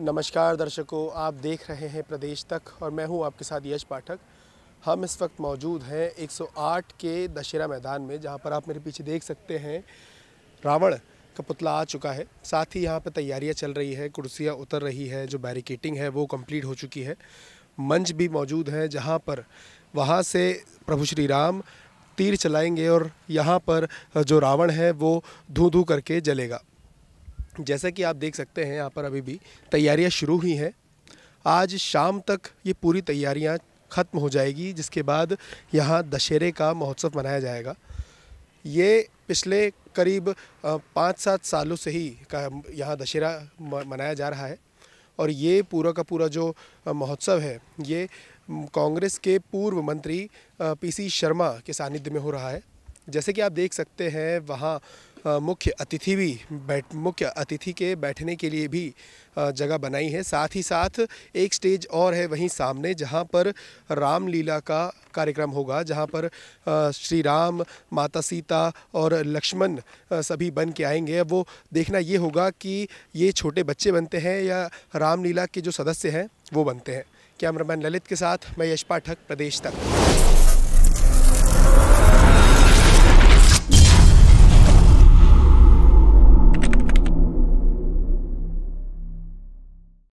नमस्कार दर्शकों आप देख रहे हैं प्रदेश तक और मैं हूं आपके साथ यश पाठक हम इस वक्त मौजूद हैं 108 के दशहरा मैदान में जहां पर आप मेरे पीछे देख सकते हैं रावण का पुतला आ चुका है साथ ही यहां पर तैयारियां चल रही है कुर्सियां उतर रही है जो बैरिकेटिंग है वो कंप्लीट हो चुकी है मंच भी मौजूद है जहाँ पर वहाँ से प्रभु श्री राम तीर चलाएंगे और यहाँ पर जो रावण है वो धू धू करके जलेगा जैसा कि आप देख सकते हैं यहाँ पर अभी भी तैयारियाँ शुरू हुई हैं आज शाम तक ये पूरी तैयारियाँ ख़त्म हो जाएगी जिसके बाद यहाँ दशहरे का महोत्सव मनाया जाएगा ये पिछले करीब पाँच सात सालों से ही का यहाँ दशहरा मनाया जा रहा है और ये पूरा का पूरा जो महोत्सव है ये कांग्रेस के पूर्व मंत्री पीसी शर्मा के सानिध्य में हो रहा है जैसे कि आप देख सकते हैं वहाँ मुख्य अतिथि भी बैठ मुख्य अतिथि के बैठने के लिए भी जगह बनाई है साथ ही साथ एक स्टेज और है वहीं सामने जहां पर रामलीला का कार्यक्रम होगा जहां पर श्री राम माता सीता और लक्ष्मण सभी बन के आएंगे वो देखना ये होगा कि ये छोटे बच्चे बनते हैं या रामलीला के जो सदस्य हैं वो बनते हैं कैमरामैन ललित के साथ मैं यश पाठक प्रदेश तक